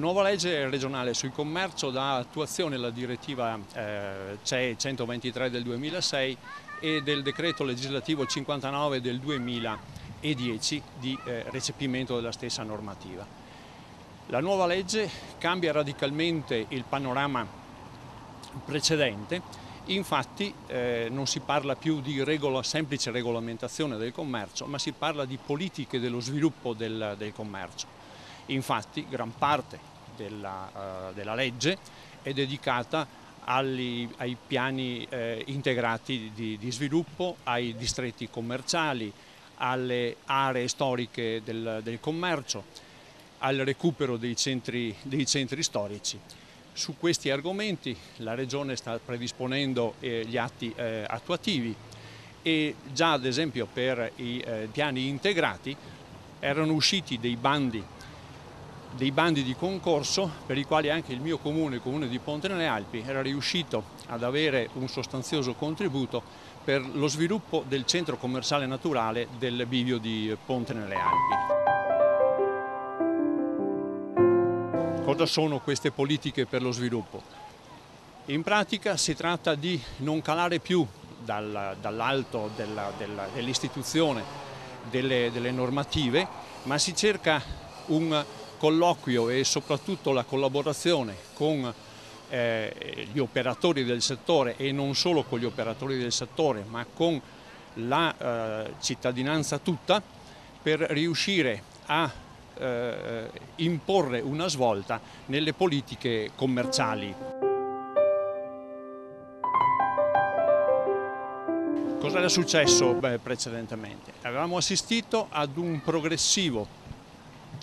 nuova legge regionale sul commercio dà attuazione alla direttiva eh, CE 123 del 2006 e del decreto legislativo 59 del 2010 di eh, recepimento della stessa normativa. La nuova legge cambia radicalmente il panorama precedente, infatti eh, non si parla più di regola, semplice regolamentazione del commercio, ma si parla di politiche dello sviluppo del, del commercio. Infatti gran parte della, eh, della legge è dedicata agli, ai piani eh, integrati di, di, sviluppo, ai distretti commerciali, alle aree storiche del, del commercio, al recupero dei centri, dei centri, storici. Su questi argomenti la Regione sta predisponendo eh, gli atti eh, attuativi e già ad esempio per i eh, piani integrati erano usciti dei bandi dei bandi di concorso per i quali anche il mio comune, il comune di Ponte nelle Alpi, era riuscito ad avere un sostanzioso contributo per lo sviluppo del centro commerciale naturale del bivio di Ponte nelle Alpi. Cosa sono queste politiche per lo sviluppo? In pratica si tratta di non calare più dal, dall'alto dell'istituzione dell delle, delle normative, ma si cerca un colloquio e soprattutto la collaborazione con eh, gli operatori del settore e non solo con gli operatori del settore ma con la eh, cittadinanza tutta per riuscire a eh, imporre una svolta nelle politiche commerciali. Cosa era successo Beh, precedentemente? Avevamo assistito ad un progressivo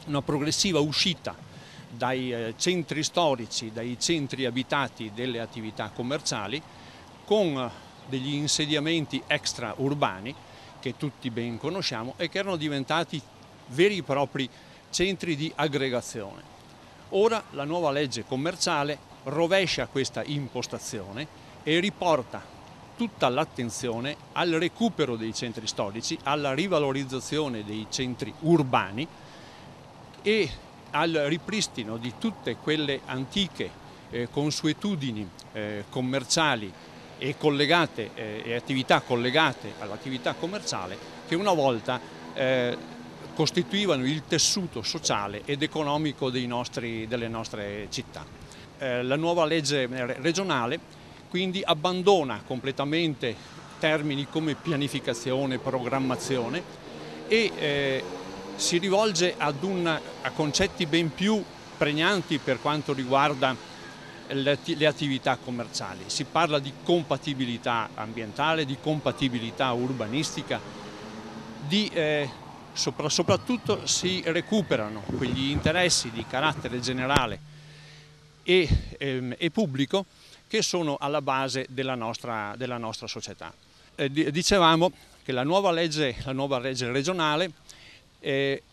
una progressiva uscita dai eh, centri storici, dai centri abitati delle attività commerciali con eh, degli insediamenti extraurbani che tutti ben conosciamo e che erano diventati veri e propri centri di aggregazione. Ora la nuova legge commerciale rovescia questa impostazione e riporta tutta l'attenzione al recupero dei centri storici, alla rivalorizzazione dei centri urbani e al ripristino di tutte quelle antiche eh, consuetudini eh, commerciali e, collegate, eh, e, attività collegate all'attività commerciale che una volta eh, costituivano il tessuto sociale ed economico nostri, delle nostre città. Eh, la nuova legge regionale quindi abbandona completamente termini come pianificazione, programmazione e eh, si rivolge un, a concetti ben più pregnanti per quanto riguarda le attività commerciali. Si parla di compatibilità ambientale, di compatibilità urbanistica, di, eh, sopra, soprattutto si recuperano quegli interessi di carattere generale e, ehm, e pubblico che sono alla base della nostra, della nostra società. Eh, dicevamo che la nuova legge, la nuova legge regionale eh,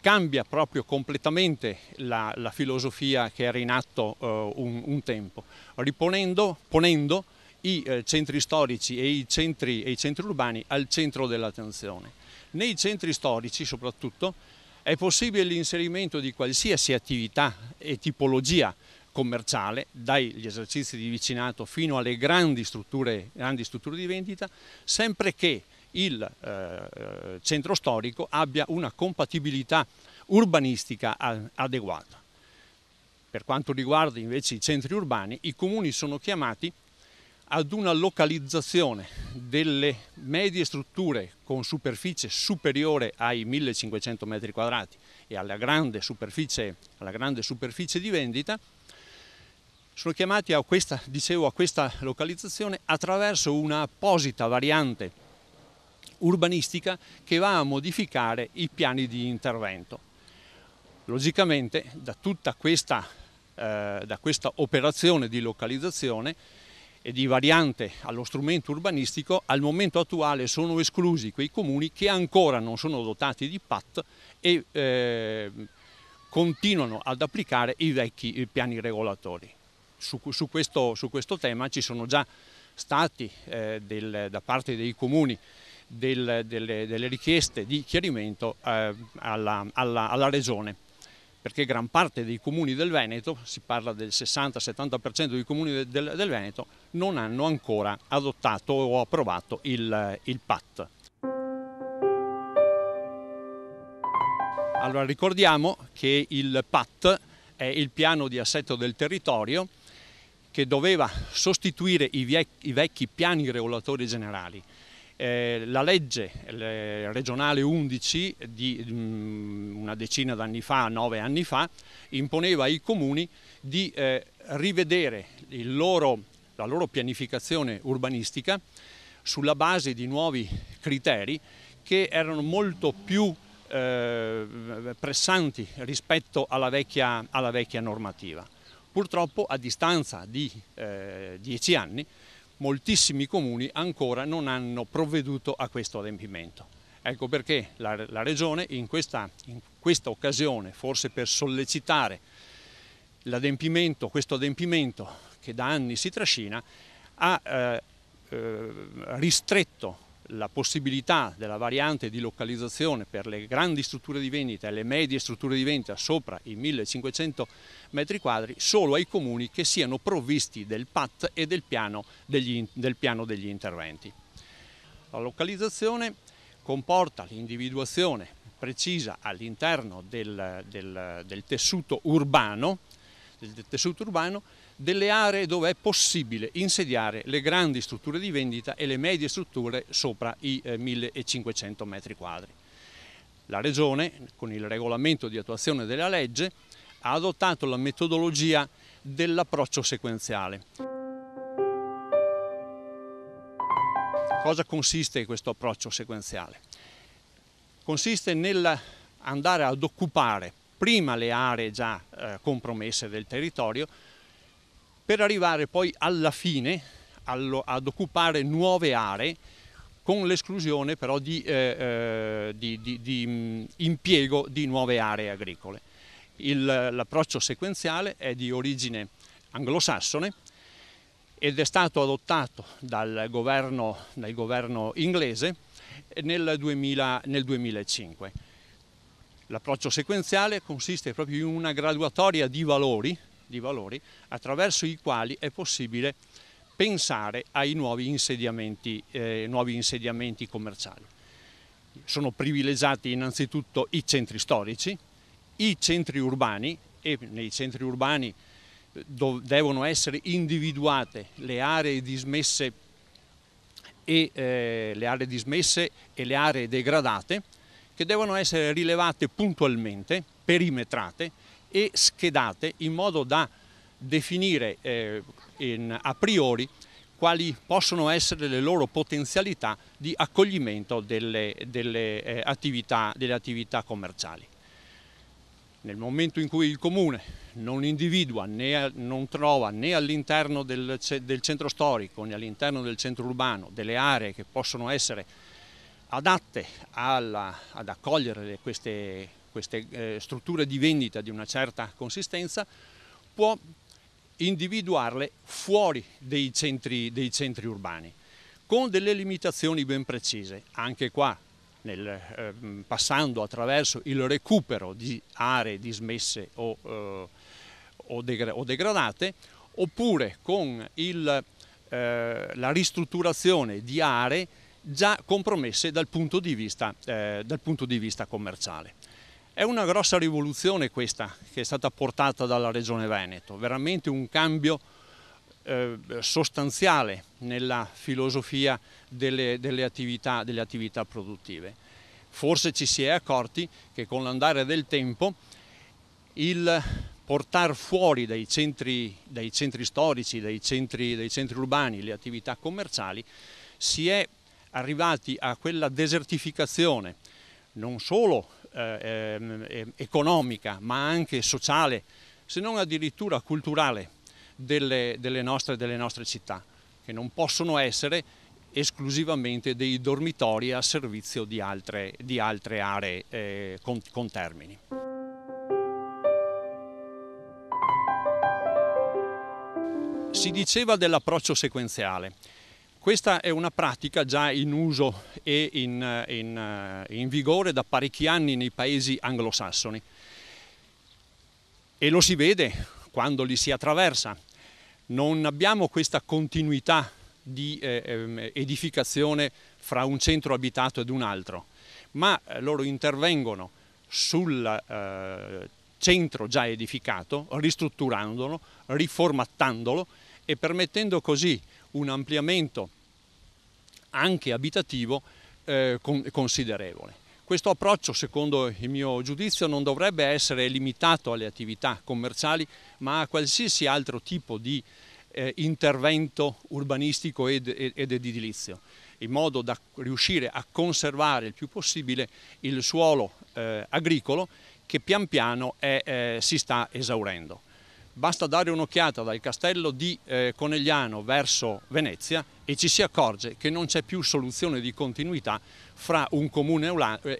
cambia proprio completamente la, la, filosofia che era in atto eh, un, un, tempo, riponendo, ponendo i eh, centri storici e i centri, e i centri urbani al centro dell'attenzione. Nei centri storici soprattutto è possibile l'inserimento di qualsiasi attività e tipologia commerciale, dagli esercizi di vicinato fino alle grandi strutture, grandi strutture di vendita, sempre che il eh, eh, centro storico abbia una compatibilità urbanistica adeguata. Per quanto riguarda invece i centri urbani, i comuni sono chiamati ad una localizzazione delle medie strutture con superficie superiore ai 1500 metri quadrati e alla grande, alla grande superficie, di vendita, sono chiamati a questa, dicevo, a questa localizzazione attraverso una apposita variante urbanistica che va a modificare i piani di intervento. Logicamente da tutta questa, eh, da questa operazione di localizzazione e di variante allo strumento urbanistico, al momento attuale sono esclusi quei comuni che ancora non sono dotati di PAT e eh, continuano ad applicare i vecchi piani regolatori. Su, su, questo, su questo, tema ci sono già stati eh, del, da parte dei comuni del, delle, delle, richieste di chiarimento eh, alla, alla, alla Regione perché gran parte dei comuni del Veneto, si parla del 60-70% dei comuni del, del, Veneto, non hanno ancora adottato o approvato il, il PAT. Allora ricordiamo che il PAT è il piano di assetto del territorio che doveva sostituire i, vec i vecchi piani regolatori generali. Eh, la legge regionale 11 di mh, mm, una decina d'anni fa, nove anni fa, imponeva ai comuni di eh, rivedere loro, la loro pianificazione urbanistica sulla base di nuovi criteri che erano molto più eh, pressanti rispetto alla vecchia, alla vecchia, normativa. Purtroppo a distanza di eh, dieci anni moltissimi comuni ancora non hanno provveduto a questo adempimento. Ecco perché la, la Regione in questa, in questa, occasione, forse per sollecitare l'adempimento, questo adempimento che da anni si trascina, ha eh, eh, ristretto la possibilità della variante di localizzazione per le grandi strutture di vendita e le medie strutture di vendita sopra i 1500 metri quadri solo ai comuni che siano provvisti del PAT e del piano degli, del piano degli interventi. La localizzazione comporta l'individuazione precisa all'interno del, del, del tessuto urbano, del tessuto urbano delle aree dove è possibile insediare le grandi strutture di vendita e le medie strutture sopra i 1500 eh, metri quadri. La Regione, con il regolamento di attuazione della legge, ha adottato la metodologia dell'approccio sequenziale. Cosa consiste questo approccio sequenziale? Consiste andare ad occupare prima le aree già eh, compromesse del territorio, per arrivare poi alla fine allo, ad occupare nuove aree con l'esclusione però di, eh, eh di, di, di, impiego di nuove aree agricole. l'approccio sequenziale è di origine anglosassone ed è stato adottato dal governo, dal governo inglese nel, 2000, nel 2005. L'approccio sequenziale consiste proprio in una graduatoria di valori di valori attraverso i quali è possibile pensare ai nuovi insediamenti, eh, nuovi insediamenti commerciali. Sono privilegiati innanzitutto i centri storici, i centri urbani e nei centri urbani eh, devono essere individuate le aree dismesse e, eh, le aree dismesse e le aree degradate che devono essere rilevate puntualmente, perimetrate, e schedate in modo da definire eh, in, a priori quali possono essere le loro potenzialità di accoglimento delle, delle, eh, attività, delle attività commerciali. Nel momento in cui il comune non individua, né, non trova né all'interno del, del, centro storico né all'interno del centro urbano delle aree che possono essere adatte alla, ad accogliere queste, queste eh, strutture di vendita di una certa consistenza, può individuarle fuori dei centri, dei centri urbani, con delle limitazioni ben precise. Anche qua, nel, eh, passando attraverso il recupero di aree dismesse o, eh, o, degra o degradate, oppure con il, eh, la ristrutturazione di aree già compromesse dal punto di vista, eh, punto di vista commerciale. È una grossa rivoluzione questa che è stata portata dalla Regione Veneto, veramente un cambio eh, sostanziale nella filosofia delle, delle, attività, delle attività produttive. Forse ci si è accorti che con l'andare del tempo il portare fuori dai centri, dai centri storici, dai centri, dai centri, urbani, le attività commerciali, si è arrivati a quella desertificazione non solo eh, ehm, eh, economica ma anche sociale, se non addirittura culturale delle, delle, nostre, delle nostre città, che non possono essere esclusivamente dei dormitori a servizio di altre, di altre aree eh, con, con termini. Si diceva dell'approccio sequenziale. Questa è una pratica già in uso e in, eh, in, eh, in vigore da parecchi anni nei paesi anglosassoni e lo si vede quando li si attraversa. Non abbiamo questa continuità di eh, ehm, edificazione fra un centro abitato ed un altro, ma loro intervengono sul eh, centro già edificato, ristrutturandolo, riformattandolo e permettendo così un ampliamento anche abitativo eh, considerevole. Questo approccio, secondo il mio giudizio, non dovrebbe essere limitato alle attività commerciali, ma a qualsiasi altro tipo di eh, intervento urbanistico ed, ed edilizio, in modo da riuscire a conservare il più possibile il suolo eh, agricolo che pian piano è, eh, si sta esaurendo. Basta dare un'occhiata dal castello di eh, Conegliano verso Venezia e ci si accorge che non c'è più soluzione di continuità fra un comune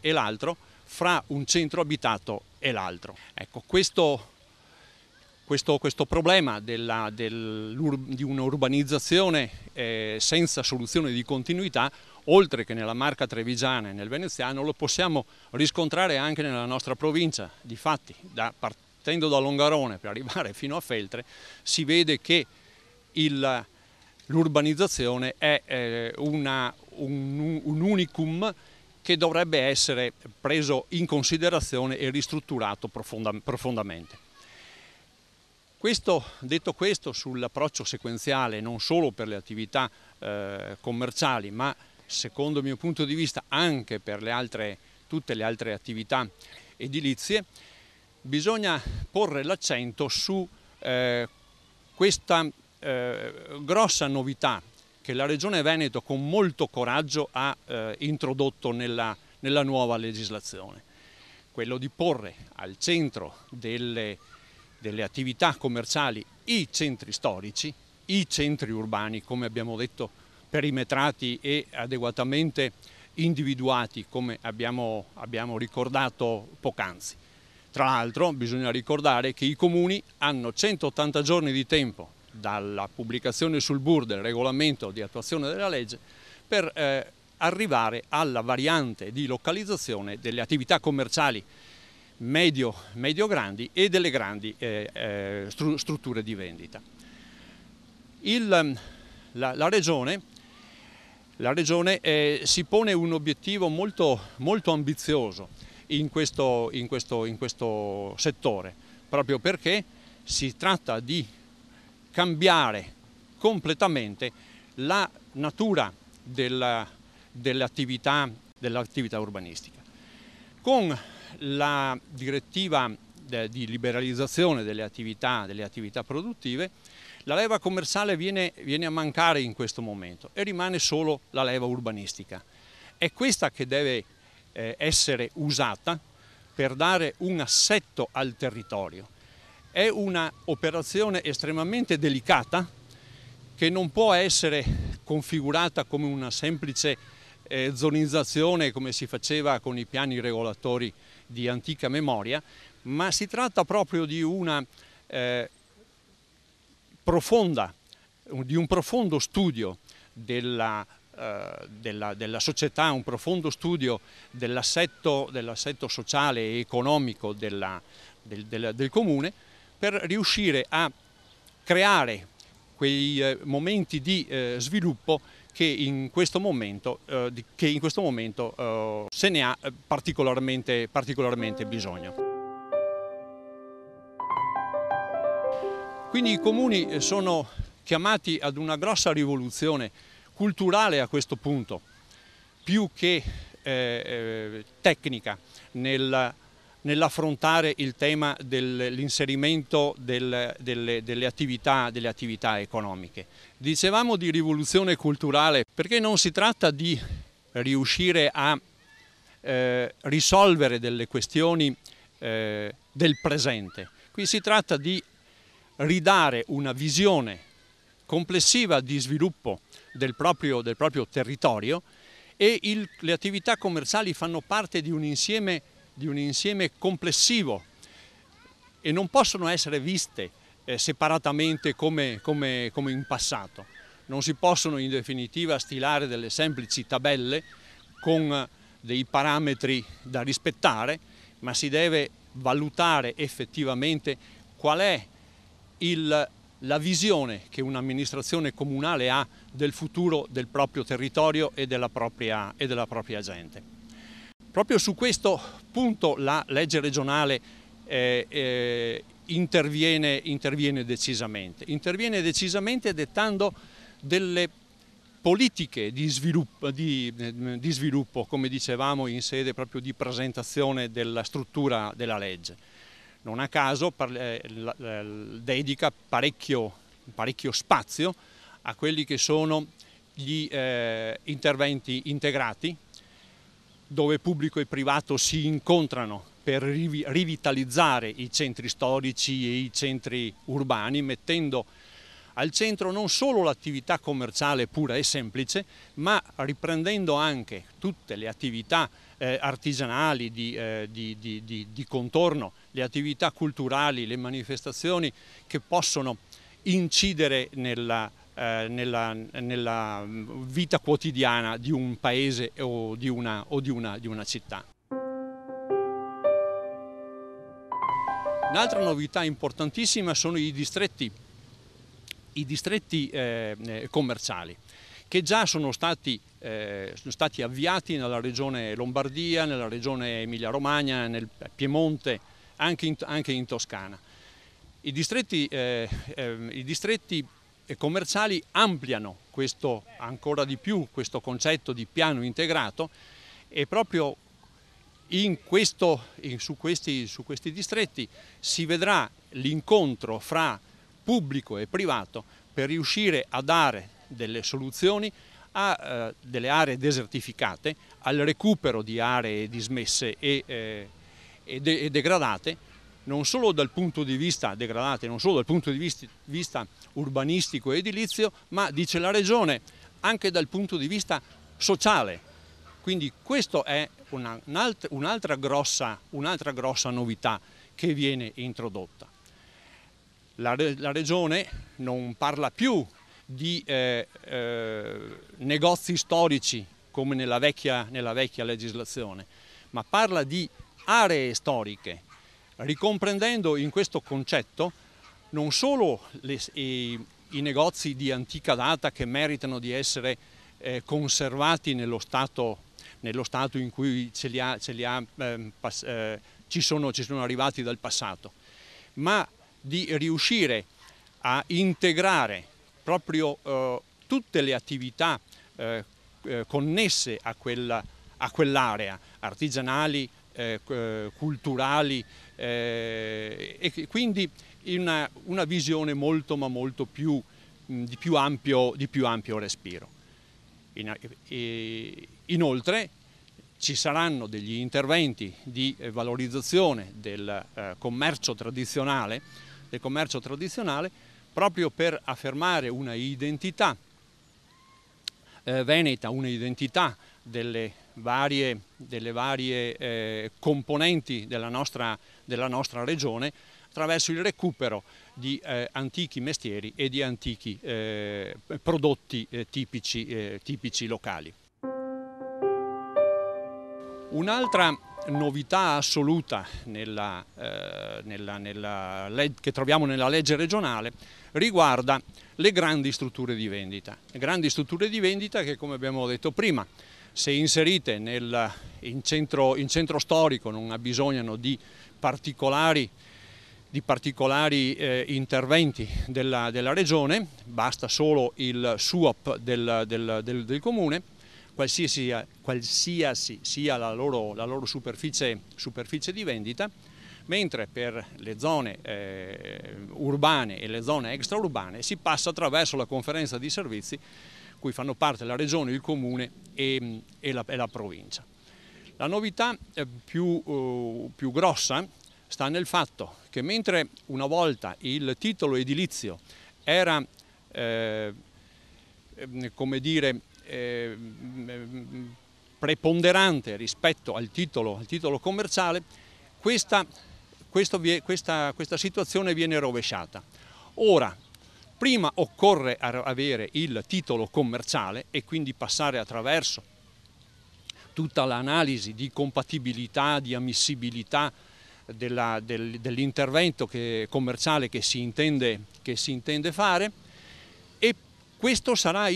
e l'altro, fra un centro abitato e l'altro. Ecco, questo questo, questo, problema della, del, di un'urbanizzazione eh, senza soluzione di continuità, oltre che nella marca trevigiana e nel veneziano, lo possiamo riscontrare anche nella nostra provincia. Difatti, da, partendo da Longarone per arrivare fino a Feltre, si vede che l'urbanizzazione è eh, una, un, un unicum che dovrebbe essere preso in considerazione e ristrutturato profonda, profondamente. Questo, detto questo sull'approccio sequenziale non solo per le attività eh, commerciali ma secondo il mio punto di vista anche per le altre, tutte le altre attività edilizie, bisogna porre l'accento su eh, questa eh, grossa novità che la Regione Veneto con molto coraggio ha eh, introdotto nella, nella, nuova legislazione, quello di porre al centro delle, delle attività commerciali i centri storici, i centri urbani, come abbiamo detto, perimetrati e adeguatamente individuati, come abbiamo, abbiamo ricordato poc'anzi tra l'altro bisogna ricordare che i comuni hanno 180 giorni di tempo dalla pubblicazione sul BUR del regolamento di attuazione della legge per eh, arrivare alla variante di localizzazione delle attività commerciali medio-grandi medio e delle grandi eh, eh, strutture di vendita. Il, la, la, Regione, la regione eh, si pone un obiettivo molto, molto ambizioso in questo, in questo, in questo settore, proprio perché si tratta di cambiare completamente la natura dell'attività, dell'attività urbanistica. Con la direttiva di liberalizzazione delle attività, delle attività produttive, la leva commerciale viene, viene, a mancare in questo momento e rimane solo la leva urbanistica. È questa che deve eh, essere usata per dare un assetto al territorio. È un'operazione estremamente delicata che non può essere configurata come una semplice eh, zonizzazione come si faceva con i piani regolatori di antica memoria, ma si tratta proprio di una eh, profonda, di un profondo studio della eh, della, della, società, un profondo studio dell'assetto dell sociale e economico della, del, del, del, comune per riuscire a creare quei eh, momenti di eh, sviluppo che in questo momento, eh, di, in questo momento eh, se ne ha particolarmente, particolarmente bisogno. Quindi i comuni sono chiamati ad una grossa rivoluzione culturale a questo punto, più che eh, eh tecnica nel, nell'affrontare il tema dell'inserimento del, delle, delle, attività, delle attività economiche. Dicevamo di rivoluzione culturale perché non si tratta di riuscire a eh, risolvere delle questioni eh, del presente. Qui si tratta di ridare una visione complessiva di sviluppo del proprio, del proprio territorio e il, le attività commerciali fanno parte di un, insieme, di un, insieme, complessivo e non possono essere viste eh, separatamente come, come, come in passato. Non si possono in definitiva stilare delle semplici tabelle con eh, dei parametri da rispettare, ma si deve valutare effettivamente qual è il la visione che un'amministrazione comunale ha del futuro del proprio territorio e della propria, e della propria gente. Proprio su questo punto la legge regionale eh, eh, interviene, interviene decisamente, interviene decisamente dettando delle politiche di sviluppo, di, eh, di sviluppo, come dicevamo in sede proprio di presentazione della struttura della legge non a caso eh, dedica parecchio, parecchio spazio a quelli che sono gli eh, interventi integrati dove pubblico e privato si incontrano per rivitalizzare i centri storici e i centri urbani mettendo al centro non solo l'attività commerciale pura e semplice ma riprendendo anche tutte le attività eh, artigianali, di, eh, di, di, di, contorno, le attività culturali, le manifestazioni che possono incidere nella, eh, nella, nella vita quotidiana di un paese o di una, o una, una città. Un'altra novità importantissima sono i distretti, i distretti eh, eh, commerciali che già sono stati, eh, sono stati avviati nella regione Lombardia, nella regione Emilia-Romagna, nel Piemonte, anche in, anche in Toscana. I distretti, eh, eh, i distretti commerciali ampliano questo, ancora di più questo concetto di piano integrato e proprio in questo, in, su, questi, su questi distretti si vedrà l'incontro fra pubblico e privato per riuscire a dare delle soluzioni a eh, delle aree desertificate, al recupero di aree dismesse e, eh, e, de e degradate, non solo dal punto di vista degradate, non solo dal punto di vista, vista urbanistico e edilizio, ma dice la Regione, anche dal punto di vista sociale. Quindi questa è un'altra un grossa, un grossa, novità che viene introdotta. La, la Regione non parla più di eh, eh, negozi storici come nella vecchia, nella vecchia legislazione, ma parla di aree storiche, ricomprendendo in questo concetto non solo le, i, i, negozi di antica data che meritano di essere eh, conservati nello stato, nello stato, in cui ce ha, ha, eh, pass, eh, ci, sono, ci, sono, arrivati dal passato, ma di riuscire a integrare proprio eh, tutte le attività eh, eh, connesse a, quella, a quell'area, artigianali, eh, eh, culturali e quindi una, una, visione molto ma molto più, mh, di, più ampio, di più ampio respiro. In, e, inoltre ci saranno degli interventi di valorizzazione del, eh, commercio del commercio tradizionale proprio per affermare una identità eh, veneta, una identità delle varie, delle varie eh, componenti della nostra, della nostra, regione attraverso il recupero di eh, antichi mestieri e di antichi eh, prodotti eh, tipici, eh, tipici locali. Un'altra novità assoluta nella, eh, nella, nella, che troviamo nella legge regionale riguarda le grandi strutture di vendita. Le grandi strutture di vendita che come abbiamo detto prima se inserite nel, in, centro, in, centro, storico non abbisognano di particolari, di particolari eh, interventi della, della, regione, basta solo il SUOP del, del, del, del comune qualsiasi, qualsiasi sia la loro, la loro superficie, superficie, di vendita, mentre per le zone eh, urbane e le zone extraurbane si passa attraverso la conferenza di servizi cui fanno parte la regione, il comune e, e, la, e la, provincia. La novità eh, più, eh, più grossa sta nel fatto che mentre una volta il titolo edilizio era eh, ehm, come dire, eh, preponderante rispetto al titolo, al titolo commerciale, questa, vie, questa, questa situazione viene rovesciata. Ora, prima occorre avere il titolo commerciale e quindi passare attraverso tutta l'analisi di compatibilità, di ammissibilità dell'intervento commerciale che si, intende, che si intende fare questo sarà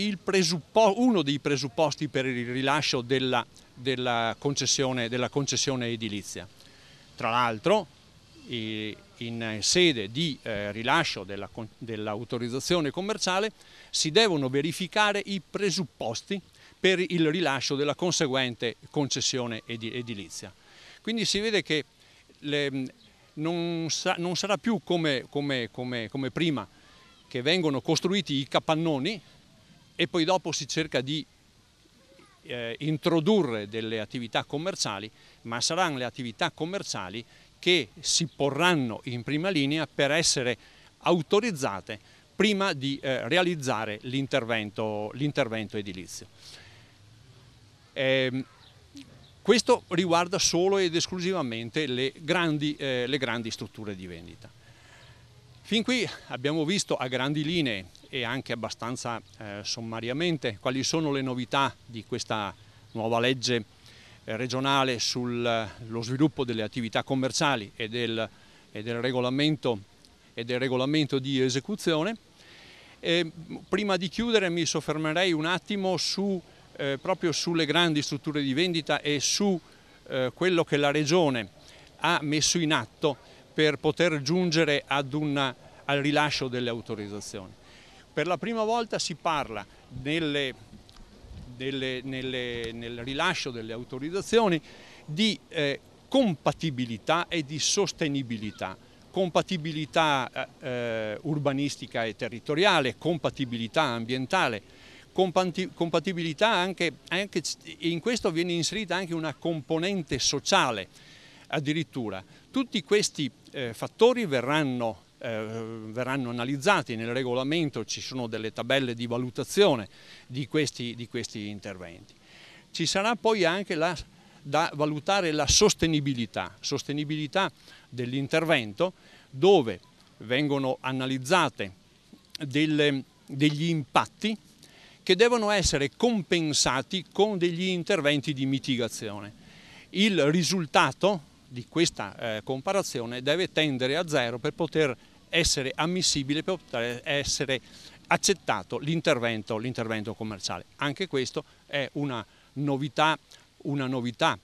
uno dei presupposti per il rilascio della, della, concessione, della concessione, edilizia. Tra l'altro, in sede di eh, rilascio dell'autorizzazione dell commerciale si devono verificare i presupposti per il rilascio della conseguente concessione edilizia. Quindi si vede che le, mm, non, sa, non, sarà più come, come, come, come prima che vengono costruiti i capannoni e poi dopo si cerca di eh, introdurre delle attività commerciali, ma saranno le attività commerciali che si porranno in prima linea per essere autorizzate prima di eh, realizzare l'intervento edilizio. Eh, questo riguarda solo ed esclusivamente le grandi, eh, le grandi strutture di vendita. Fin qui abbiamo visto a grandi linee e anche abbastanza eh, sommariamente quali sono le novità di questa nuova legge eh, regionale sullo eh, sviluppo delle attività commerciali e del, e del, regolamento, e del regolamento, di esecuzione. E prima di chiudere mi soffermerei un attimo su, eh, proprio sulle grandi strutture di vendita e su eh, quello che la Regione ha messo in atto per poter giungere una, al rilascio delle autorizzazioni. Per la prima volta si parla nelle, nelle, nelle, nel rilascio delle autorizzazioni di eh, compatibilità e di sostenibilità compatibilità eh, eh urbanistica e territoriale, compatibilità ambientale, compatibilità anche, anche, in questo viene inserita anche una componente sociale addirittura. Tutti questi eh, fattori verranno, eh, verranno, analizzati, nel regolamento ci sono delle tabelle di valutazione di questi, di questi interventi. Ci sarà poi anche la, da valutare la sostenibilità, sostenibilità dell'intervento dove vengono analizzate delle, degli impatti che devono essere compensati con degli interventi di mitigazione. Il risultato di questa eh, comparazione deve tendere a zero per poter essere ammissibile, per poter essere accettato l'intervento commerciale. Anche questo è una novità, una novità,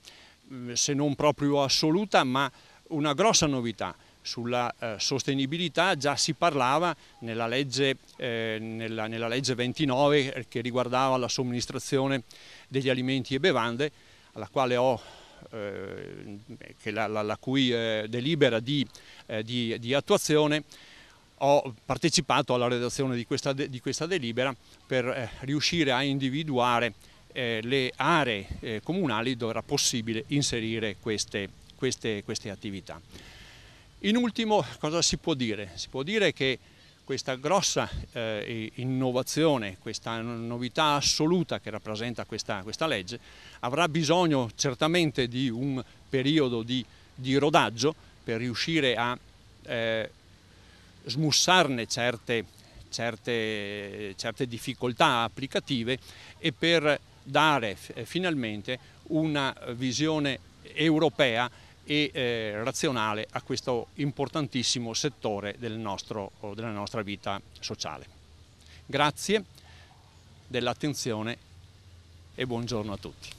mm, se non proprio assoluta, ma una grossa novità. Sulla eh, sostenibilità già si parlava nella legge, eh, nella, nella legge 29 eh, che riguardava la somministrazione degli alimenti e bevande, alla quale ho eh, la, la, la, cui eh, delibera di, eh, di, di attuazione ho partecipato alla redazione di questa, de, di questa delibera per eh, riuscire a individuare eh, le aree eh, comunali dove era possibile inserire queste, queste, queste, attività. In ultimo cosa si può dire? Si può dire che questa grossa eh, innovazione, questa novità assoluta che rappresenta questa, questa, legge, avrà bisogno certamente di un periodo di, di rodaggio per riuscire a eh, smussarne certe, certe, certe difficoltà applicative e per dare eh, finalmente una visione europea e eh, razionale a questo importantissimo settore del nostro, della nostra vita sociale. Grazie dell'attenzione e buongiorno a tutti.